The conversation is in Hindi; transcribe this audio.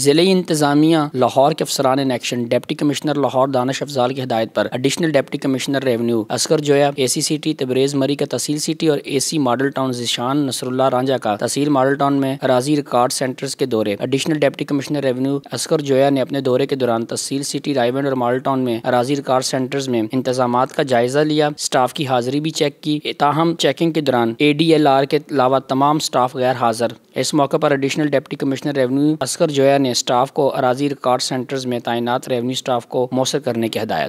ज़िले इंतजामिया लाहौर के अफसरान in action deputy commissioner Lahore Danish Afzal की हदायत पर additional deputy commissioner revenue Asghar Joya A C city Tabrez Marri का तहसील सिटी और A C model town Zeeshan Nasrullah Ranjha का तहसील मॉडल टाउन में अराजी रिकॉर्ड सेंटर्स के दौरे additional deputy commissioner revenue Asghar Joya ने अपने दौरे के दौरान तहसील सिटी रायबंड और मॉडल टाउन में अराजी रिकॉर्ड सेंटर्स में इंतजाम का जायजा लिया स्टाफ की हाजिरी भी चेक की ताहम चेकिंग के दौरान ए डी एल आर के अलावा तमाम स्टाफ गैर हाजिर इस मौके पर additional deputy commissioner revenue Asghar Joya نے اسٹاف کو اراضی ریکارڈ سینٹرز میں تعینات ریونیو اسٹاف کو موثر کرنے کی ہدایت